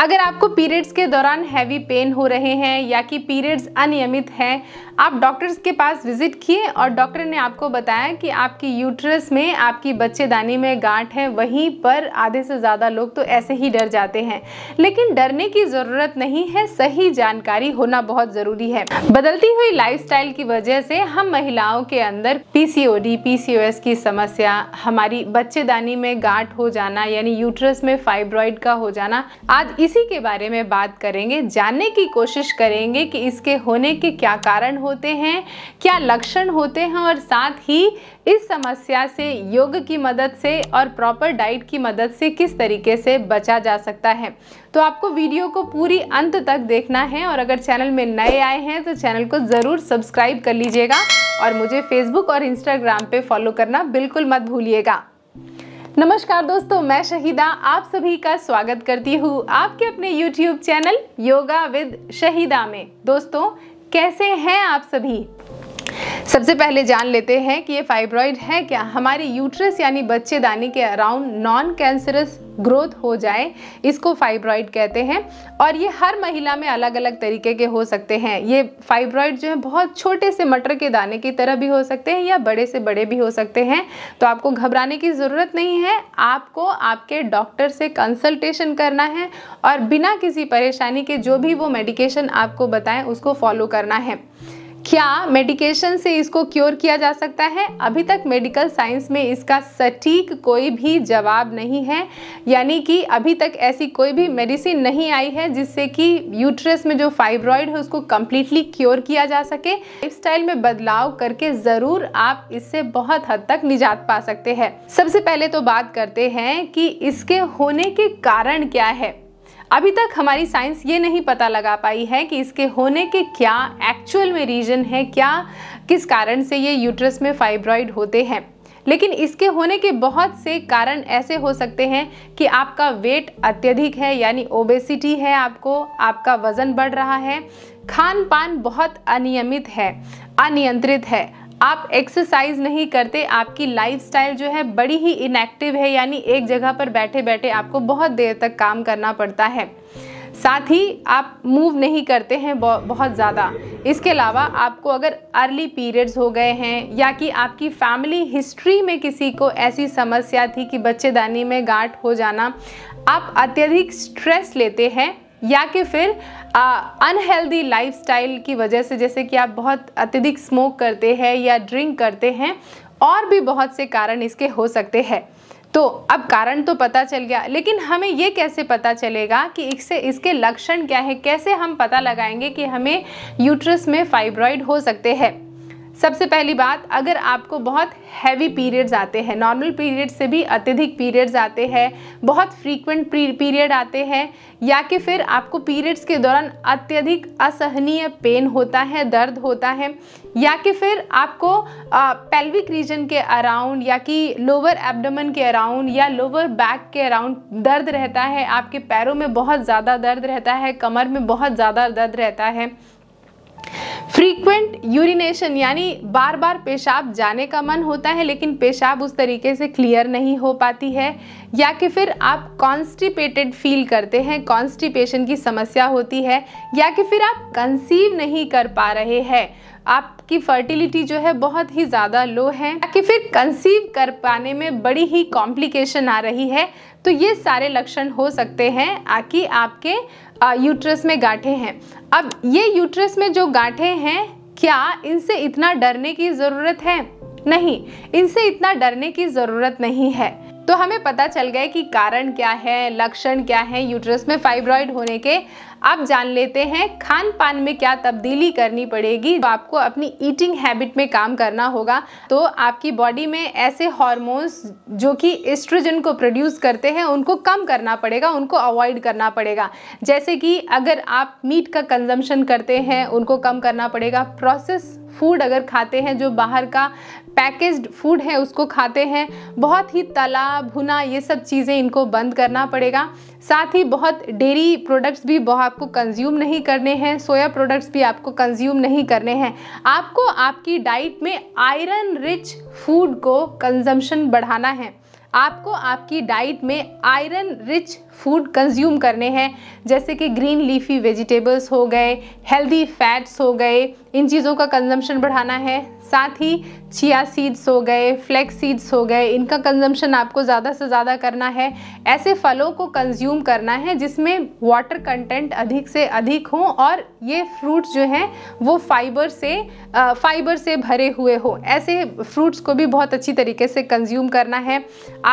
अगर आपको पीरियड्स के दौरान हैवी पेन हो रहे हैं या कि पीरियड्स अनियमित हैं आप डॉक्टर्स के पास विजिट किए और डॉक्टर ने आपको बताया कि आपकी यूट्रस में आपकी बच्चेदानी में गांठ है वहीं पर आधे से ज़्यादा लोग तो ऐसे ही डर जाते हैं लेकिन डरने की ज़रूरत नहीं है सही जानकारी होना बहुत ज़रूरी है बदलती हुई लाइफ की वजह से हम महिलाओं के अंदर पी सी की समस्या हमारी बच्चेदानी में गांठ हो जाना यानी यूट्रस में फाइब्रॉइड का हो जाना आज इस इसी के बारे में बात करेंगे जानने की कोशिश करेंगे कि इसके होने के क्या कारण होते हैं क्या लक्षण होते हैं और साथ ही इस समस्या से योग की मदद से और प्रॉपर डाइट की मदद से किस तरीके से बचा जा सकता है तो आपको वीडियो को पूरी अंत तक देखना है और अगर चैनल में नए आए हैं तो चैनल को ज़रूर सब्सक्राइब कर लीजिएगा और मुझे फेसबुक और इंस्टाग्राम पे फॉलो करना बिल्कुल मत भूलिएगा नमस्कार दोस्तों मैं शहीदा आप सभी का स्वागत करती हूँ आपके अपने YouTube channel yoga with Shahida में दोस्तों कैसे हैं आप सभी सबसे पहले जान लेते हैं कि ये फाइब्रॉइड है क्या हमारी यूट्रस यानी बच्चेदानी के अराउंड नॉन कैंसरस ग्रोथ हो जाए इसको फाइब्रॉइड कहते हैं और ये हर महिला में अलग अलग तरीके के हो सकते हैं ये फाइब्रॉइड जो है बहुत छोटे से मटर के दाने की तरह भी हो सकते हैं या बड़े से बड़े भी हो सकते हैं तो आपको घबराने की ज़रूरत नहीं है आपको आपके डॉक्टर से कंसल्टेशन करना है और बिना किसी परेशानी के जो भी वो मेडिकेशन आपको बताएं उसको फॉलो करना है क्या मेडिकेशन से इसको क्योर किया जा सकता है अभी तक मेडिकल साइंस में इसका सटीक कोई भी जवाब नहीं है यानी कि अभी तक ऐसी कोई भी मेडिसिन नहीं आई है जिससे कि यूट्रस में जो फाइब्रॉइड है उसको कम्प्लीटली क्योर किया जा सके लाइफस्टाइल में बदलाव करके ज़रूर आप इससे बहुत हद तक निजात पा सकते हैं सबसे पहले तो बात करते हैं कि इसके होने के कारण क्या है अभी तक हमारी साइंस ये नहीं पता लगा पाई है कि इसके होने के क्या एक्चुअल में रीजन है क्या किस कारण से ये यूट्रस में फाइब्रॉइड होते हैं लेकिन इसके होने के बहुत से कारण ऐसे हो सकते हैं कि आपका वेट अत्यधिक है यानी ओबेसिटी है आपको आपका वज़न बढ़ रहा है खान पान बहुत अनियमित है अनियंत्रित है आप एक्सरसाइज नहीं करते आपकी लाइफस्टाइल जो है बड़ी ही इनएक्टिव है यानी एक जगह पर बैठे बैठे आपको बहुत देर तक काम करना पड़ता है साथ ही आप मूव नहीं करते हैं बहुत ज़्यादा इसके अलावा आपको अगर अर्ली पीरियड्स हो गए हैं या कि आपकी फैमिली हिस्ट्री में किसी को ऐसी समस्या थी कि बच्चेदानी में गांठ हो जाना आप अत्यधिक स्ट्रेस लेते हैं या कि फिर अनहेल्दी स्टाइल की वजह से जैसे कि आप बहुत अत्यधिक स्मोक करते हैं या ड्रिंक करते हैं और भी बहुत से कारण इसके हो सकते हैं तो अब कारण तो पता चल गया लेकिन हमें ये कैसे पता चलेगा कि इससे इसके लक्षण क्या है कैसे हम पता लगाएंगे कि हमें यूट्रस में फाइब्रॉइड हो सकते हैं सबसे पहली बात अगर आपको बहुत हैवी पीरियड्स आते हैं नॉर्मल पीरियड से भी अत्यधिक पीरियड्स आते हैं बहुत फ्रीक्वेंट पीरियड आते हैं या कि फिर आपको पीरियड्स के दौरान अत्यधिक असहनीय पेन होता है दर्द होता है या कि फिर आपको पेल्विक रीजन के अराउंड या कि लोअर एब्डोमन के अराउंड या लोअर बैक के अराउंड दर्द रहता है आपके पैरों में बहुत ज़्यादा दर्द रहता है कमर में बहुत ज़्यादा दर्द रहता है फ्रीक्वेंट यूरिनेशन यानी बार बार पेशाब जाने का मन होता है लेकिन पेशाब उस तरीके से क्लियर नहीं हो पाती है या कि फिर आप कॉन्स्टिपेटेड फील करते हैं कॉन्स्टिपेशन की समस्या होती है या कि फिर आप कंसीव नहीं कर पा रहे हैं आपकी फर्टिलिटी जो है बहुत ही ज़्यादा लो है या कि फिर कंसीव कर पाने में बड़ी ही कॉम्प्लिकेशन आ रही है तो ये सारे लक्षण हो सकते हैं आकि आपके यूट्रस में गांठे हैं अब ये यूट्रस में जो गांठें हैं क्या इनसे इतना डरने की ज़रूरत है नहीं इनसे इतना डरने की ज़रूरत नहीं है तो हमें पता चल गया कि कारण क्या है लक्षण क्या है यूट्रस में फाइब्रॉइड होने के अब जान लेते हैं खान पान में क्या तब्दीली करनी पड़ेगी तो आपको अपनी ईटिंग हैबिट में काम करना होगा तो आपकी बॉडी में ऐसे हॉर्मोन्स जो कि एस्ट्रोजन को प्रोड्यूस करते हैं उनको कम करना पड़ेगा उनको अवॉइड करना पड़ेगा जैसे कि अगर आप मीट का कंजम्पशन करते हैं उनको कम करना पड़ेगा प्रोसेस फूड अगर खाते हैं जो बाहर का पैकेज्ड फूड है उसको खाते हैं बहुत ही तला भुना ये सब चीज़ें इनको बंद करना पड़ेगा साथ ही बहुत डेरी प्रोडक्ट्स भी बहुत आपको कंज्यूम नहीं करने हैं सोया प्रोडक्ट्स भी आपको कंज्यूम नहीं करने हैं आपको आपकी डाइट में आयरन रिच फूड को कंजम्पशन बढ़ाना है आपको आपकी डाइट में आयरन रिच फूड कंज्यूम करने हैं जैसे कि ग्रीन लीफी वेजिटेबल्स हो गए हेल्दी फैट्स हो गए इन चीज़ों का कंजम्पशन बढ़ाना है साथ ही चिया सीड्स हो गए फ्लैक्स सीड्स हो गए इनका कंजम्पशन आपको ज़्यादा से ज़्यादा करना है ऐसे फलों को कंज्यूम करना है जिसमें वाटर कंटेंट अधिक से अधिक हो और ये फ्रूट्स जो हैं वो फाइबर से फाइबर से भरे हुए हो ऐसे फ्रूट्स को भी बहुत अच्छी तरीके से कंज्यूम करना है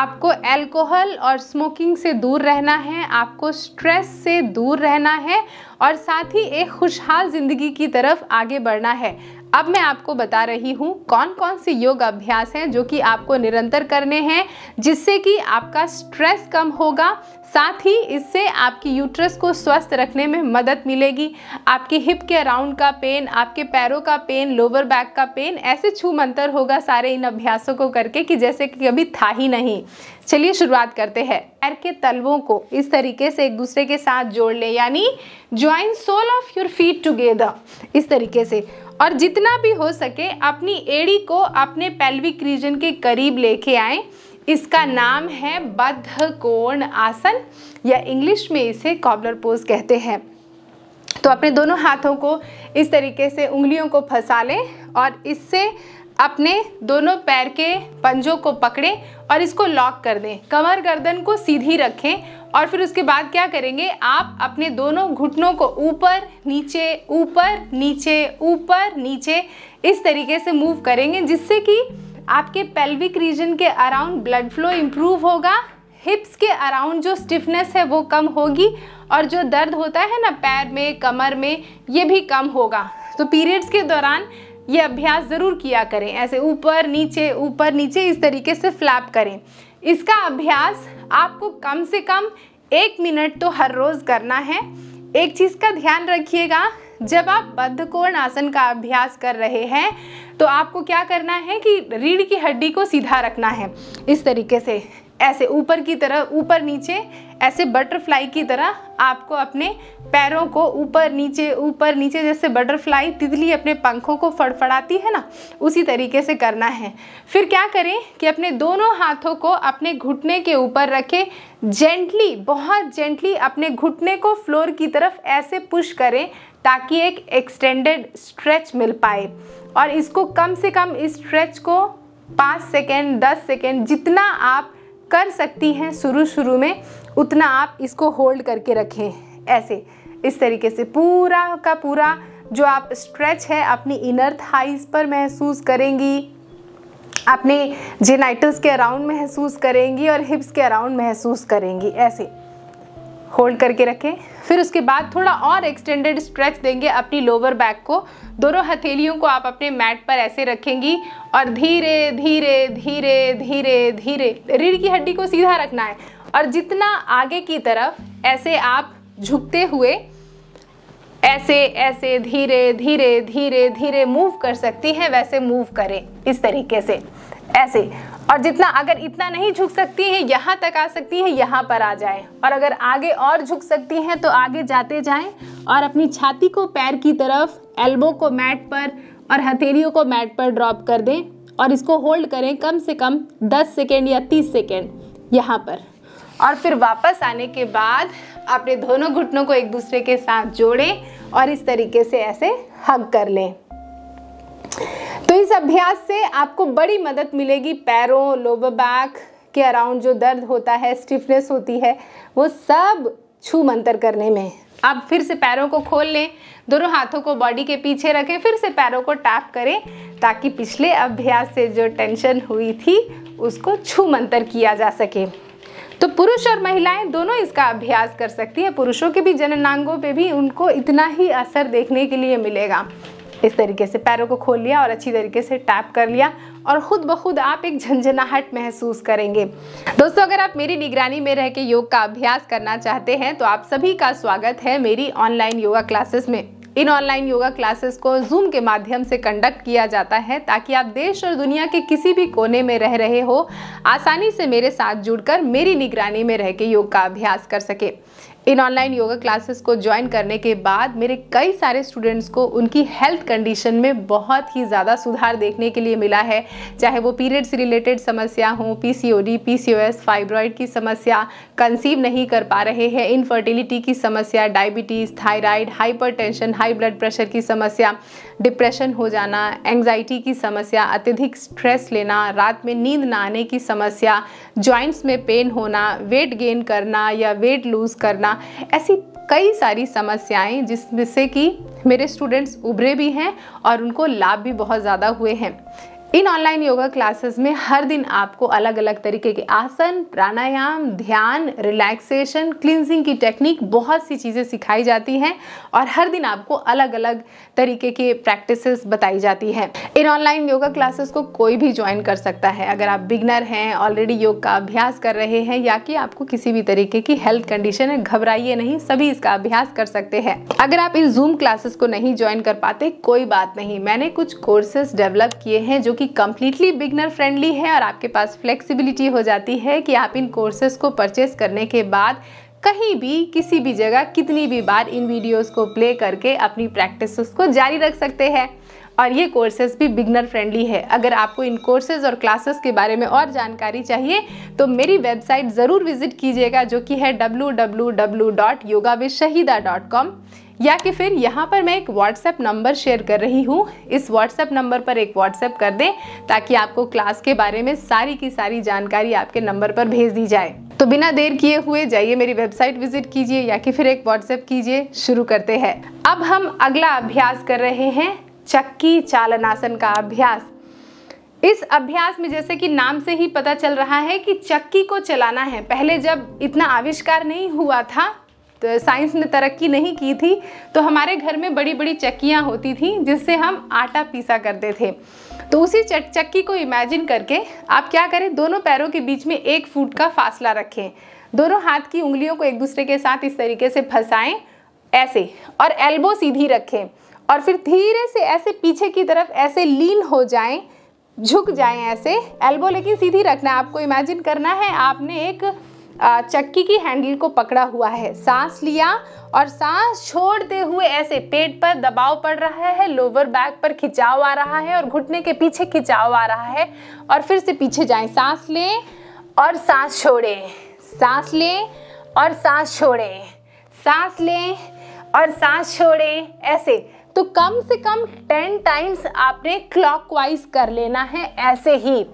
आपको एल्कोहल और स्मोकिंग से दूर रहना है आपको स्ट्रेस से दूर रहना है और साथ ही एक खुशहाल ज़िंदगी की तरफ आगे बढ़ना है अब मैं आपको बता रही हूँ कौन कौन से योग अभ्यास हैं जो कि आपको निरंतर करने हैं जिससे कि आपका स्ट्रेस कम होगा साथ ही इससे आपकी यूट्रस को स्वस्थ रखने में मदद मिलेगी आपके हिप के अराउंड का पेन आपके पैरों का पेन लोअर बैक का पेन ऐसे छू मंतर होगा सारे इन अभ्यासों को करके कि जैसे कि कभी था ही नहीं चलिए शुरुआत करते हैं पैर के तलवों को इस तरीके से एक दूसरे के साथ जोड़ लें यानी join sole of your feet together इस तरीके से और जितना भी हो सके अपनी एड़ी को अपने पेल्विक रीजन के करीब लेके आएँ इसका नाम है बद्ध कोण आसन या इंग्लिश में इसे कॉबलर पोज कहते हैं तो अपने दोनों हाथों को इस तरीके से उंगलियों को फंसा लें और इससे अपने दोनों पैर के पंजों को पकड़ें और इसको लॉक कर दें कमर गर्दन को सीधी रखें और फिर उसके बाद क्या करेंगे आप अपने दोनों घुटनों को ऊपर नीचे ऊपर नीचे ऊपर नीचे इस तरीके से मूव करेंगे जिससे कि आपके पेल्विक रीजन के अराउंड ब्लड फ्लो इम्प्रूव होगा हिप्स के अराउंड जो स्टिफनेस है वो कम होगी और जो दर्द होता है ना पैर में कमर में ये भी कम होगा तो पीरियड्स के दौरान ये अभ्यास ज़रूर किया करें ऐसे ऊपर नीचे ऊपर नीचे इस तरीके से फ्लैप करें इसका अभ्यास आपको कम से कम एक मिनट तो हर रोज़ करना है एक चीज़ का ध्यान रखिएगा जब आप बद्ध कोण आसन का अभ्यास कर रहे हैं तो आपको क्या करना है कि रीढ़ की हड्डी को सीधा रखना है इस तरीके से ऐसे ऊपर की तरह ऊपर नीचे ऐसे बटरफ्लाई की तरह आपको अपने पैरों को ऊपर नीचे ऊपर नीचे जैसे बटरफ्लाई तितली अपने पंखों को फड़फड़ाती है ना उसी तरीके से करना है फिर क्या करें कि अपने दोनों हाथों को अपने घुटने के ऊपर रखें जेंटली बहुत जेंटली अपने घुटने को फ्लोर की तरफ ऐसे पुश करें ताकि एक एक्सटेंडेड स्ट्रेच मिल पाए और इसको कम से कम इस स्ट्रेच को पाँच सेकेंड दस सेकेंड जितना आप कर सकती हैं शुरू शुरू में उतना आप इसको होल्ड करके रखें ऐसे इस तरीके से पूरा का पूरा जो आप स्ट्रेच है अपनी इनर थाइस पर महसूस करेंगी अपने जेनाइटस के अराउंड महसूस करेंगी और हिप्स के अराउंड महसूस करेंगी ऐसे होल्ड करके रखें फिर उसके बाद थोड़ा और एक्सटेंडेड स्ट्रेच देंगे अपनी लोअर बैक को दोनों हथेलियों को आप अपने मैट पर ऐसे रखेंगी और धीरे धीरे धीरे धीरे धीरे रीढ़ की हड्डी को सीधा रखना है और जितना आगे की तरफ ऐसे आप झुकते हुए ऐसे ऐसे धीरे धीरे धीरे धीरे मूव कर सकती हैं वैसे मूव करें इस तरीके से ऐसे और जितना अगर इतना नहीं झुक सकती है यहाँ तक आ सकती है यहाँ पर आ जाए और अगर आगे और झुक सकती हैं तो आगे जाते जाएं और अपनी छाती को पैर की तरफ एल्बो को मैट पर और हथेलियों को मैट पर ड्रॉप कर दें और इसको होल्ड करें कम से कम 10 सेकेंड या 30 सेकेंड यहाँ पर और फिर वापस आने के बाद अपने दोनों घुटनों को एक दूसरे के साथ जोड़ें और इस तरीके से ऐसे हग कर लें तो इस अभ्यास से आपको बड़ी मदद मिलेगी पैरों लोवर बैक के अराउंड जो दर्द होता है स्टिफनेस होती है वो सब छू मंतर करने में अब फिर से पैरों को खोल लें दोनों हाथों को बॉडी के पीछे रखें फिर से पैरों को टैप करें ताकि पिछले अभ्यास से जो टेंशन हुई थी उसको छू मंतर किया जा सके तो पुरुष और महिलाएं दोनों इसका अभ्यास कर सकती हैं पुरुषों के भी जननांगों पे भी उनको इतना ही असर देखने के लिए मिलेगा इस तरीके से पैरों को खोल लिया और अच्छी तरीके से टैप कर लिया और ख़ुद ब खुद आप एक झंझनाहट महसूस करेंगे दोस्तों अगर आप मेरी निगरानी में रह के योग का अभ्यास करना चाहते हैं तो आप सभी का स्वागत है मेरी ऑनलाइन योगा क्लासेस में इन ऑनलाइन योगा क्लासेस को जूम के माध्यम से कंडक्ट किया जाता है ताकि आप देश और दुनिया के किसी भी कोने में रह रहे हो आसानी से मेरे साथ जुड़कर मेरी निगरानी में रह के योग का अभ्यास कर सके इन ऑनलाइन योगा क्लासेस को ज्वाइन करने के बाद मेरे कई सारे स्टूडेंट्स को उनकी हेल्थ कंडीशन में बहुत ही ज़्यादा सुधार देखने के लिए मिला है चाहे वो पीरियड से रिलेटेड समस्या हो पीसीओडी, पीसीओएस, फाइब्रॉइड की समस्या कंसीव नहीं कर पा रहे हैं इनफर्टिलिटी की समस्या diabetes thyroid hyper high blood pressure की समस्या डिप्रेशन हो जाना एंग्जाइटी की समस्या अत्यधिक स्ट्रेस लेना रात में नींद ना आने की समस्या जॉइंट्स में पेन होना वेट गेन करना या वेट लूज़ करना ऐसी कई सारी समस्याएं जिसमें से कि मेरे स्टूडेंट्स उभरे भी हैं और उनको लाभ भी बहुत ज़्यादा हुए हैं इन ऑनलाइन योगा क्लासेस में हर दिन आपको अलग अलग तरीके के आसन प्राणायाम ध्यान रिलैक्सेशन क्लिनजिंग की टेक्निक बहुत सी चीज़ें सिखाई जाती हैं और हर दिन आपको अलग अलग तरीके के प्रैक्टिसेस बताई जाती हैं इन ऑनलाइन योगा क्लासेस को कोई भी ज्वाइन कर सकता है अगर आप बिगनर हैं ऑलरेडी योग का अभ्यास कर रहे हैं या कि आपको किसी भी तरीके की हेल्थ कंडीशन है घबराइए नहीं सभी इसका अभ्यास कर सकते हैं अगर आप इन जूम क्लासेस को नहीं ज्वाइन कर पाते कोई बात नहीं मैंने कुछ कोर्सेज डेवलप किए हैं जो कि कम्प्लीटली बिगनर फ्रेंडली है और आपके पास फ्लेक्सिबिलिटी हो जाती है कि आप इन कोर्सेज को परचेस करने के बाद कहीं भी किसी भी जगह कितनी भी बार इन वीडियोस को प्ले करके अपनी प्रैक्टिस को जारी रख सकते हैं और ये कोर्सेज भी बिगनर फ्रेंडली है अगर आपको इन कोर्सेज और क्लासेस के बारे में और जानकारी चाहिए तो मेरी वेबसाइट ज़रूर विजिट कीजिएगा जो कि है डब्लू या कि फिर यहाँ पर मैं एक व्हाट्सएप नंबर शेयर कर रही हूँ इस व्हाट्सएप नंबर पर एक व्हाट्सएप कर दें ताकि आपको क्लास के बारे में सारी की सारी जानकारी आपके नंबर पर भेज दी जाए तो बिना देर किए हुए जाइए मेरी वेबसाइट विजिट कीजिए या कि फिर एक व्हाट्सएप कीजिए शुरू करते हैं अब हम अगला अभ्यास कर रहे हैं चक्की चालनासन का अभ्यास इस अभ्यास में जैसे कि नाम से ही पता चल रहा है कि चक्की को चलाना है पहले जब इतना आविष्कार नहीं हुआ था तो साइंस ने तरक्की नहीं की थी तो हमारे घर में बड़ी बड़ी चक्कियाँ होती थी जिससे हम आटा पीसा करते थे तो उसी चक्की को इमेजिन करके आप क्या करें दोनों पैरों के बीच में एक फुट का फासला रखें दोनों हाथ की उंगलियों को एक दूसरे के साथ इस तरीके से फंसाएं ऐसे और एल्बो सीधी रखें और फिर धीरे से ऐसे पीछे की तरफ ऐसे लीन हो जाएं झुक जाएं ऐसे एल्बो लेकिन सीधी रखना है आपको इमेजिन करना है आपने एक चक्की की हैंडल को पकड़ा हुआ है सांस लिया और सांस छोड़ते हुए ऐसे पेट पर दबाव पड़ रहा है लोअर बैक पर खिंचाव आ रहा है और घुटने के पीछे खिंचाव आ रहा है और फिर से पीछे जाएं सांस लें और सांस छोड़ें सांस लें और सांस छोड़ें सांस लें और सांस छोड़ें ऐसे तो कम से कम टेन टाइम्स आपने क्लॉकवाइज कर लेना है ऐसे ही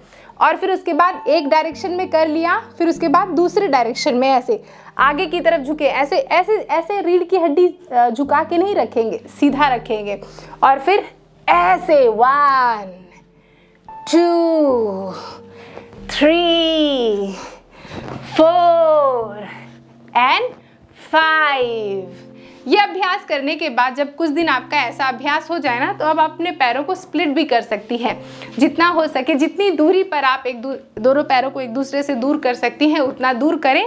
और फिर उसके बाद एक डायरेक्शन में कर लिया फिर उसके बाद दूसरे डायरेक्शन में ऐसे आगे की तरफ झुके ऐसे ऐसे ऐसे रीढ़ की हड्डी झुका के नहीं रखेंगे सीधा रखेंगे और फिर ऐसे one two three four and five ये अभ्यास करने के बाद जब कुछ दिन आपका ऐसा अभ्यास हो जाए ना तो अब आप अपने पैरों को स्प्लिट भी कर सकती हैं जितना हो सके जितनी दूरी पर आप एक दोनों पैरों को एक दूसरे से दूर कर सकती हैं उतना दूर करें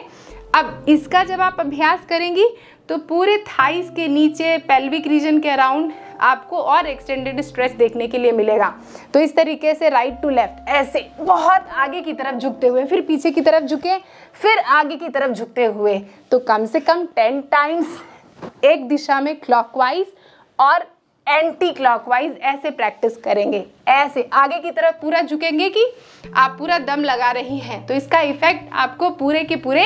अब इसका जब आप अभ्यास करेंगी तो पूरे थाइस के नीचे पेल्विक रीजन के अराउंड आपको और एक्सटेंडेड स्ट्रेस देखने के लिए मिलेगा तो इस तरीके से राइट टू लेफ्ट ऐसे बहुत आगे की तरफ झुकते हुए फिर पीछे की तरफ झुके फिर आगे की तरफ झुकते हुए तो कम से कम टेन टाइम्स एक दिशा में क्लॉकवाइज और एंटी क्लॉकवाइज ऐसे प्रैक्टिस करेंगे ऐसे आगे की तरफ पूरा झुकेंगे कि आप पूरा दम लगा रही हैं तो इसका इफेक्ट आपको पूरे के पूरे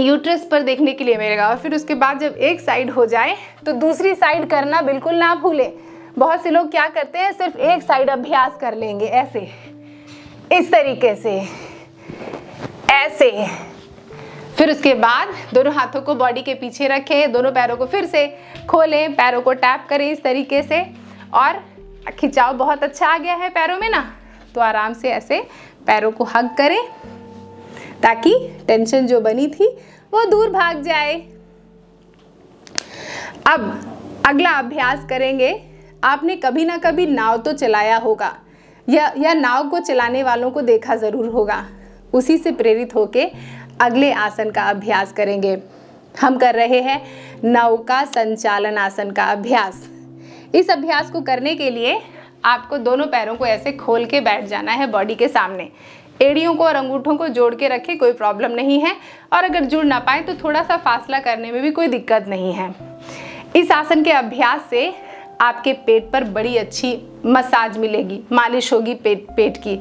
यूट्रस पर देखने के लिए मिलेगा और फिर उसके बाद जब एक साइड हो जाए तो दूसरी साइड करना बिल्कुल ना भूलें बहुत से लोग क्या करते हैं सिर्फ एक साइड अभ्यास कर लेंगे ऐसे इस तरीके से ऐसे फिर उसके बाद दोनों हाथों को बॉडी के पीछे रखें दोनों पैरों को फिर से खोलें पैरों को टैप करें इस तरीके से और खिंचाव बहुत अच्छा आ गया है पैरों में ना तो आराम से ऐसे पैरों को हग करें ताकि टेंशन जो बनी थी वो दूर भाग जाए अब अगला अभ्यास करेंगे आपने कभी ना कभी नाव तो चलाया होगा या या नाव को चलाने वालों को देखा ज़रूर होगा उसी से प्रेरित होके अगले आसन का अभ्यास करेंगे हम कर रहे हैं नौका संचालन आसन का अभ्यास इस अभ्यास को करने के लिए आपको दोनों पैरों को ऐसे खोल के बैठ जाना है बॉडी के सामने एड़ियों को और अंगूठों को जोड़ के रखें कोई प्रॉब्लम नहीं है और अगर जुड़ ना पाए तो थोड़ा सा फासला करने में भी कोई दिक्कत नहीं है इस आसन के अभ्यास से आपके पेट पर बड़ी अच्छी मसाज मिलेगी मालिश होगी पेट पेट की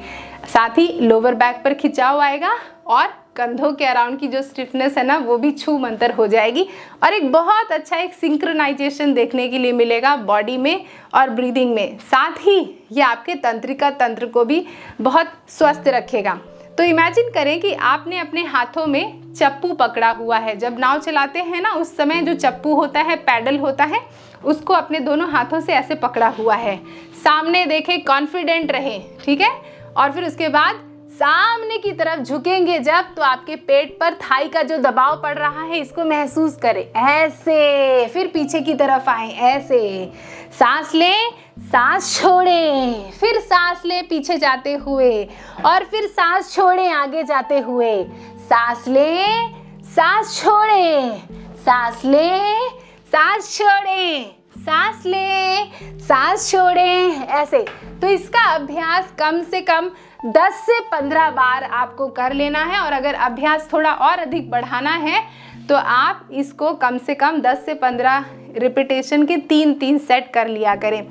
साथ ही लोअर बैक पर खिंचाव आएगा और कंधों के अराउंड की जो स्टिफनेस है ना वो भी छू मंतर हो जाएगी और एक बहुत अच्छा एक सिंक्रोनाइजेशन देखने के लिए मिलेगा बॉडी में और ब्रीदिंग में साथ ही ये आपके तंत्रिका तंत्र को भी बहुत स्वस्थ रखेगा तो इमेजिन करें कि आपने अपने हाथों में चप्पू पकड़ा हुआ है जब नाव चलाते हैं ना उस समय जो चप्पू होता है पैडल होता है उसको अपने दोनों हाथों से ऐसे पकड़ा हुआ है सामने देखें कॉन्फिडेंट रहें ठीक है और फिर उसके बाद सामने की तरफ झुकेंगे जब तो आपके पेट पर थाई का जो दबाव पड़ रहा है इसको महसूस करें ऐसे फिर पीछे की तरफ आए ऐसे सांस लें सांस छोड़ें फिर सांस लें पीछे जाते हुए और फिर सांस छोड़ें आगे जाते हुए सांस लें सांस छोड़ें सांस लें सांस छोड़ें सांस लें सांस छोड़ें ऐसे तो इसका अभ्यास कम से कम 10 से 15 बार आपको कर लेना है और अगर अभ्यास थोड़ा और अधिक बढ़ाना है तो आप इसको कम से कम 10 से 15 रिपीटेशन के तीन तीन सेट कर लिया करें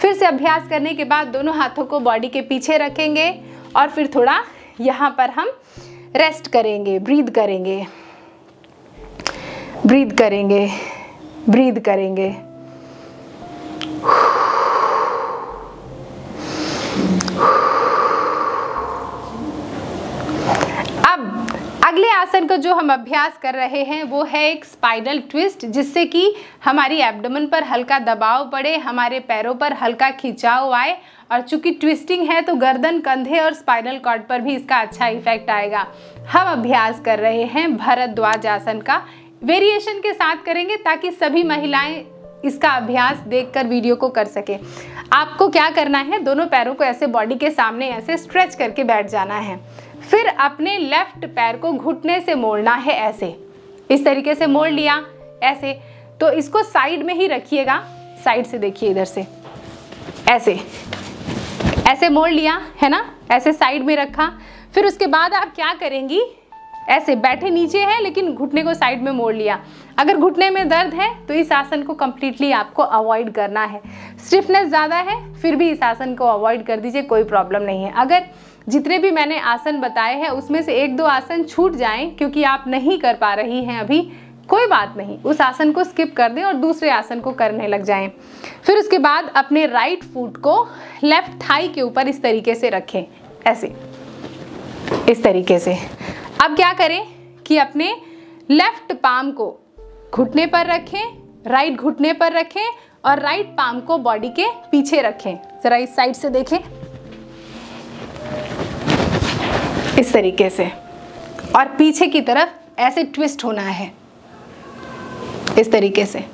फिर से अभ्यास करने के बाद दोनों हाथों को बॉडी के पीछे रखेंगे और फिर थोड़ा यहाँ पर हम रेस्ट करेंगे ब्रीद करेंगे ब्रीद करेंगे ब्रीद करेंगे अब अगले आसन का जो हम अभ्यास कर रहे हैं वो है एक स्पाइनल ट्विस्ट जिससे कि हमारी एब्डोमेन पर हल्का दबाव पड़े हमारे पैरों पर हल्का खिंचाव आए और चूंकि ट्विस्टिंग है तो गर्दन कंधे और स्पाइनल कॉर्ड पर भी इसका अच्छा इफेक्ट आएगा हम अभ्यास कर रहे हैं भरद्वाज आसन का वेरिएशन के साथ करेंगे ताकि सभी महिलाएं इसका अभ्यास देखकर वीडियो को कर सके आपको क्या करना है दोनों पैरों को ऐसे बॉडी के सामने ऐसे स्ट्रेच करके बैठ जाना है फिर अपने लेफ्ट पैर को घुटने से मोड़ना है ऐसे इस तरीके से मोड़ लिया ऐसे तो इसको साइड में ही रखिएगा साइड से देखिए इधर से ऐसे ऐसे मोड़ लिया है ना ऐसे साइड में रखा फिर उसके बाद आप क्या करेंगी ऐसे बैठे नीचे है लेकिन घुटने को साइड में मोड़ लिया अगर घुटने में दर्द है तो इस आसन को कम्प्लीटली आपको अवॉइड करना है स्टिफनेस ज़्यादा है फिर भी इस आसन को अवॉइड कर दीजिए कोई प्रॉब्लम नहीं है अगर जितने भी मैंने आसन बताए हैं उसमें से एक दो आसन छूट जाएं क्योंकि आप नहीं कर पा रही हैं अभी कोई बात नहीं उस आसन को स्किप कर दें और दूसरे आसन को करने लग जाएं फिर उसके बाद अपने राइट फुट को लेफ्ट थाई के ऊपर इस तरीके से रखें ऐसे इस तरीके से अब क्या करें कि अपने लेफ्ट पाम को घुटने पर रखें राइट घुटने पर रखें और राइट पाम को बॉडी के पीछे रखें ज़रा इस साइड से देखें इस तरीके से और पीछे की तरफ ऐसे ट्विस्ट होना है इस तरीके से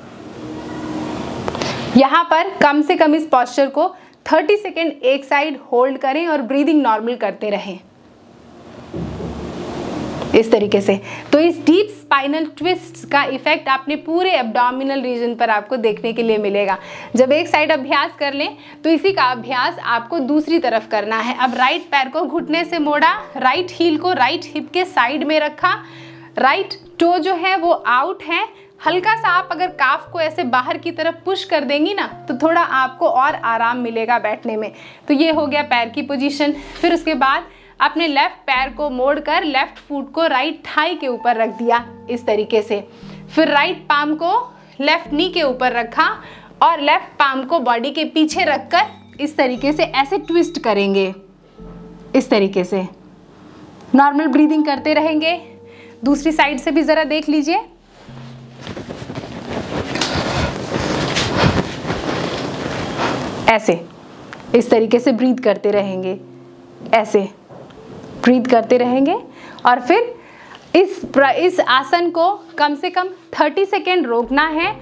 यहां पर कम से कम इस पॉस्चर को 30 सेकेंड एक साइड होल्ड करें और ब्रीदिंग नॉर्मल करते रहें इस तरीके से तो इस डीप स्पाइनल ट्विस्ट का इफेक्ट आपने पूरे एब्डोमिनल रीजन पर आपको देखने के लिए मिलेगा जब एक साइड अभ्यास कर लें तो इसी का अभ्यास आपको दूसरी तरफ करना है अब राइट पैर को घुटने से मोड़ा राइट हील को राइट हिप के साइड में रखा राइट टो जो है वो आउट है हल्का सा आप अगर काफ को ऐसे बाहर की तरफ पुश कर देंगी ना तो थोड़ा आपको और आराम मिलेगा बैठने में तो ये हो गया पैर की पोजीशन फिर उसके बाद अपने लेफ्ट पैर को मोड़कर लेफ्ट फुट को राइट थाई के ऊपर रख दिया इस तरीके से फिर राइट पाम को लेफ्ट नी के ऊपर रखा और लेफ्ट पाम को बॉडी के पीछे रखकर इस तरीके से ऐसे ट्विस्ट करेंगे इस तरीके से नॉर्मल ब्रीदिंग करते रहेंगे दूसरी साइड से भी ज़रा देख लीजिए ऐसे इस तरीके से ब्रीद करते रहेंगे ऐसे ब्रीथ करते रहेंगे और फिर इस इस आसन को कम से कम 30 सेकेंड रोकना है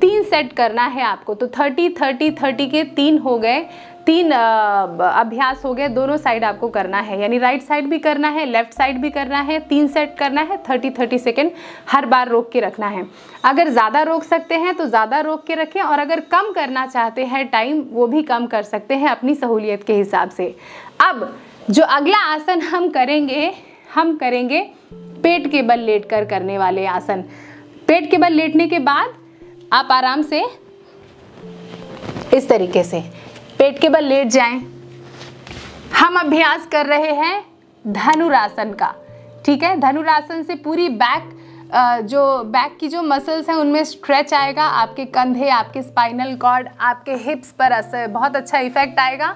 तीन सेट करना है आपको तो 30 30 30 के तीन हो गए तीन अभ्यास हो गए दोनों साइड आपको करना है यानी राइट साइड भी करना है लेफ्ट साइड भी करना है तीन सेट करना है थर्टी थर्टी सेकेंड हर बार रोक के रखना है अगर ज़्यादा रोक सकते हैं तो ज़्यादा रोक के रखें और अगर कम करना चाहते हैं टाइम वो भी कम कर सकते हैं अपनी सहूलियत के हिसाब से अब जो अगला आसन हम करेंगे हम करेंगे पेट के बल लेट कर करने वाले आसन पेट के बल लेटने के बाद आप आराम से इस तरीके से पेट के बल लेट जाएं हम अभ्यास कर रहे हैं धनुरासन का ठीक है धनुरासन से पूरी बैक जो बैक की जो मसल्स हैं उनमें स्ट्रेच आएगा आपके कंधे आपके स्पाइनल कॉर्ड आपके हिप्स पर असर बहुत अच्छा इफेक्ट आएगा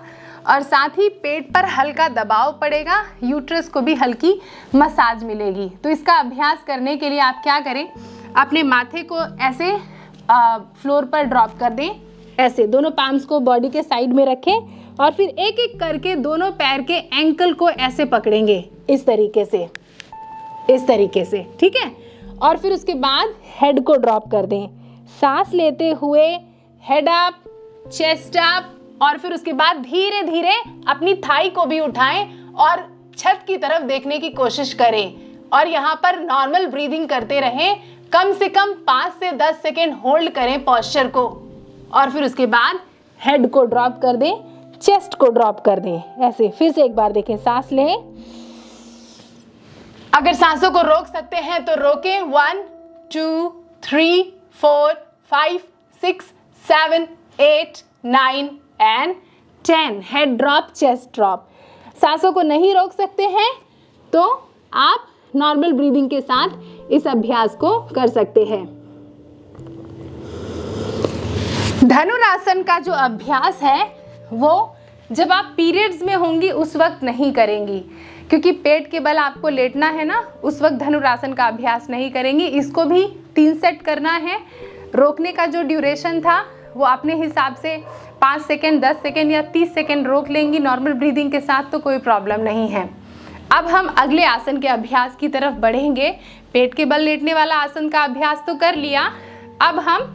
और साथ ही पेट पर हल्का दबाव पड़ेगा यूट्रस को भी हल्की मसाज मिलेगी तो इसका अभ्यास करने के लिए आप क्या करें अपने माथे को ऐसे आ, फ्लोर पर ड्रॉप कर दें ऐसे दोनों पाम्स को बॉडी के साइड में रखें और फिर एक एक करके दोनों पैर के एंकल को ऐसे पकड़ेंगे इस तरीके से इस तरीके से ठीक है और फिर उसके बाद हेड को ड्रॉप कर दें सांस लेते हुए हेड अप चेस्ट अप और फिर उसके बाद धीरे धीरे अपनी थाई को भी उठाएं और छत की तरफ देखने की कोशिश करें और यहाँ पर नॉर्मल ब्रीदिंग करते रहें कम से कम पाँच से दस सेकेंड होल्ड करें पॉस्चर को और फिर उसके बाद हेड को ड्रॉप कर दें चेस्ट को ड्रॉप कर दें ऐसे फिर से एक बार देखें सांस लें अगर सांसों को रोक सकते हैं तो रोकें one two three four five six seven eight nine and ten head drop chest drop सांसों को नहीं रोक सकते हैं तो आप नॉर्मल ब्रीदिंग के साथ इस अभ्यास को कर सकते हैं धनुरासन का जो अभ्यास है वो जब आप पीरियड्स में होंगी उस वक्त नहीं करेंगी क्योंकि पेट के बल आपको लेटना है ना उस वक्त धनुरासन का अभ्यास नहीं करेंगी इसको भी तीन सेट करना है रोकने का जो ड्यूरेशन था वो अपने हिसाब से पाँच सेकेंड दस सेकेंड या तीस सेकेंड रोक लेंगी नॉर्मल ब्रीदिंग के साथ तो कोई प्रॉब्लम नहीं है अब हम अगले आसन के अभ्यास की तरफ बढ़ेंगे पेट के बल लेटने वाला आसन का अभ्यास तो कर लिया अब हम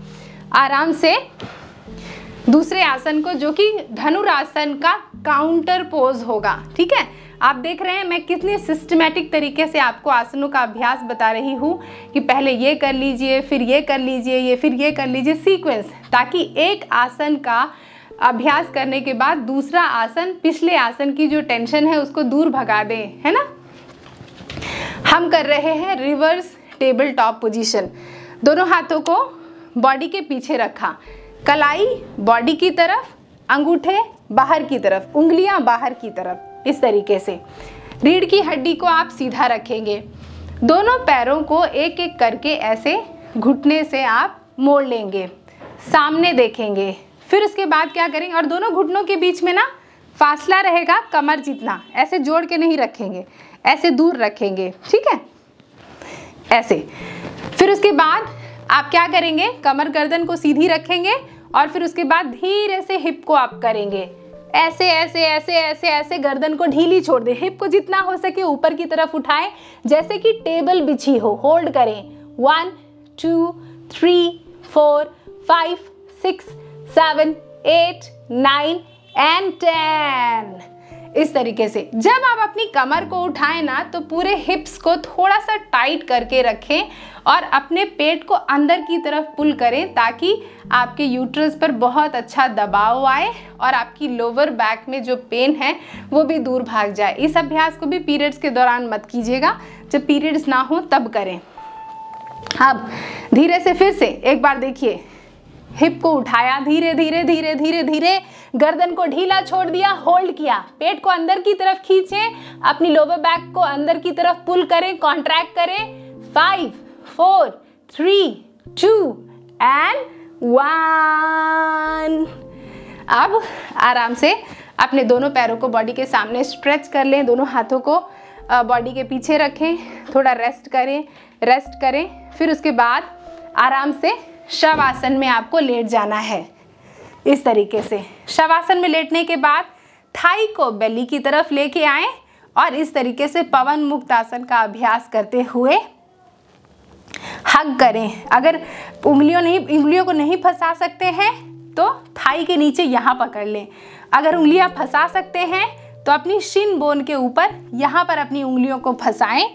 आराम से दूसरे आसन को जो कि धनुरासन का काउंटर पोज होगा ठीक है आप देख रहे हैं मैं कितने सिस्टमेटिक तरीके से आपको आसनों का अभ्यास बता रही हूँ कि पहले ये कर लीजिए फिर ये कर लीजिए ये फिर ये कर लीजिए सीक्वेंस ताकि एक आसन का अभ्यास करने के बाद दूसरा आसन पिछले आसन की जो टेंशन है उसको दूर भगा दें है ना हम कर रहे हैं रिवर्स टेबल टॉप पोजीशन दोनों हाथों को बॉडी के पीछे रखा कलाई बॉडी की तरफ अंगूठे बाहर की तरफ उंगलियां बाहर की तरफ इस तरीके से रीढ़ की हड्डी को आप सीधा रखेंगे दोनों पैरों को एक एक करके ऐसे घुटने से आप मोड़ लेंगे सामने देखेंगे फिर उसके बाद क्या करेंगे और दोनों घुटनों के बीच में ना फासला रहेगा कमर जितना ऐसे जोड़ के नहीं रखेंगे ऐसे दूर रखेंगे ठीक है ऐसे फिर उसके बाद आप क्या करेंगे कमर गर्दन को सीधी रखेंगे और फिर उसके बाद धीरे से हिप को आप करेंगे ऐसे ऐसे ऐसे ऐसे ऐसे गर्दन को ढीली छोड़ दें हिप को जितना हो सके ऊपर की तरफ उठाएं जैसे कि टेबल बिछी हो होल्ड करें one two three four five six seven eight nine and ten इस तरीके से जब आप अपनी कमर को उठाएं ना तो पूरे हिप्स को थोड़ा सा टाइट करके रखें और अपने पेट को अंदर की तरफ पुल करें ताकि आपके यूट्रस पर बहुत अच्छा दबाव आए और आपकी लोअर बैक में जो पेन है वो भी दूर भाग जाए इस अभ्यास को भी पीरियड्स के दौरान मत कीजिएगा जब पीरियड्स ना हो तब करें अब धीरे से फिर से एक बार देखिए हिप को उठाया धीरे धीरे धीरे धीरे धीरे गर्दन को ढीला छोड़ दिया होल्ड किया पेट को अंदर की तरफ खींचे अपनी लोअर बैक को अंदर की तरफ पुल करें कॉन्ट्रैक्ट करें five four three two and one अब आराम से अपने दोनों पैरों को बॉडी के सामने स्ट्रेच कर लें दोनों हाथों को बॉडी के पीछे रखें थोड़ा रेस्ट करें रेस्ट करें फिर उसके बाद आराम से शवासन में आपको लेट जाना है इस तरीके से शवासन में लेटने के बाद थाई को बेली की तरफ लेके आए और इस तरीके से पवन मुक्त आसन का अभ्यास करते हुए हग करें अगर उंगलियों नहीं उंगलियों को नहीं फंसा सकते हैं तो थाई के नीचे यहाँ पकड़ लें अगर उंगलियाँ फंसा सकते हैं तो अपनी शिन बोन के ऊपर यहाँ पर अपनी उंगलियों को फंसाएं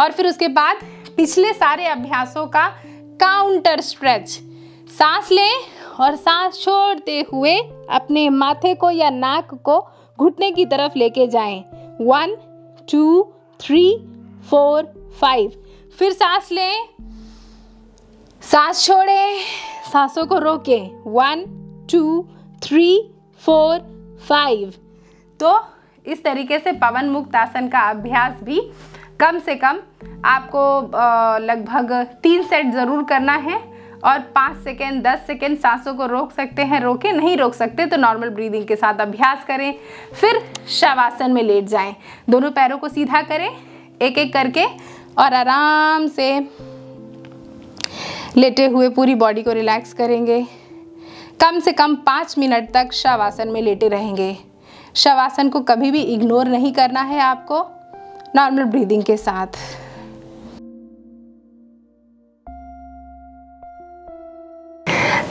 और फिर उसके बाद पिछले सारे अभ्यासों का काउंटर स्ट्रेच सांस लें और सांस छोड़ते हुए अपने माथे को या नाक को घुटने की तरफ लेके जाएं one two three four five फिर सांस लें सांस छोड़ें सांसों को रोकें one two three four five तो इस तरीके से पवन मुक्त आसन का अभ्यास भी कम से कम आपको लगभग तीन सेट ज़रूर करना है और पाँच सेकेंड दस सेकेंड सांसों को रोक सकते हैं रोके नहीं रोक सकते तो नॉर्मल ब्रीदिंग के साथ अभ्यास करें फिर शवासन में लेट जाएं दोनों पैरों को सीधा करें एक एक करके और आराम से लेटे हुए पूरी बॉडी को रिलैक्स करेंगे कम से कम पाँच मिनट तक शवासन में लेटे रहेंगे शवासन को कभी भी इग्नोर नहीं करना है आपको नॉर्मल ब्रीदिंग के साथ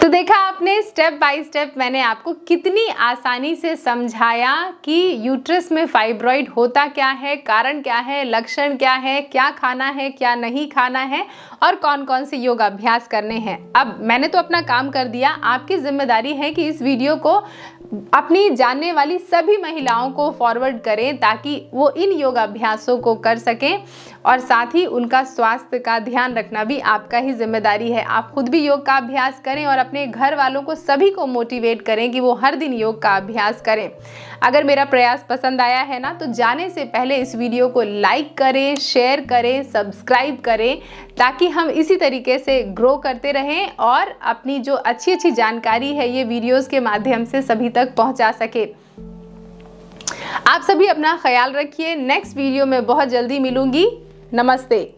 तो देखा आपने स्टेप बाय स्टेप मैंने आपको कितनी आसानी से समझाया कि यूट्रस में फाइब्रॉइड होता क्या है कारण क्या है लक्षण क्या है क्या खाना है क्या नहीं खाना है और कौन कौन से योग अभ्यास करने हैं अब मैंने तो अपना काम कर दिया आपकी जिम्मेदारी है कि इस वीडियो को अपनी जानने वाली सभी महिलाओं को फॉरवर्ड करें ताकि वो इन योगाभ्यासों को कर सकें और साथ ही उनका स्वास्थ्य का ध्यान रखना भी आपका ही जिम्मेदारी है आप खुद भी योग का अभ्यास करें और अपने घर वालों को सभी को मोटिवेट करें कि वो हर दिन योग का अभ्यास करें अगर मेरा प्रयास पसंद आया है ना तो जाने से पहले इस वीडियो को लाइक करें शेयर करें सब्सक्राइब करें ताकि हम इसी तरीके से ग्रो करते रहें और अपनी जो अच्छी अच्छी जानकारी है ये वीडियोस के माध्यम से सभी तक पहुंचा सके आप सभी अपना ख्याल रखिए नेक्स्ट वीडियो में बहुत जल्दी मिलूंगी नमस्ते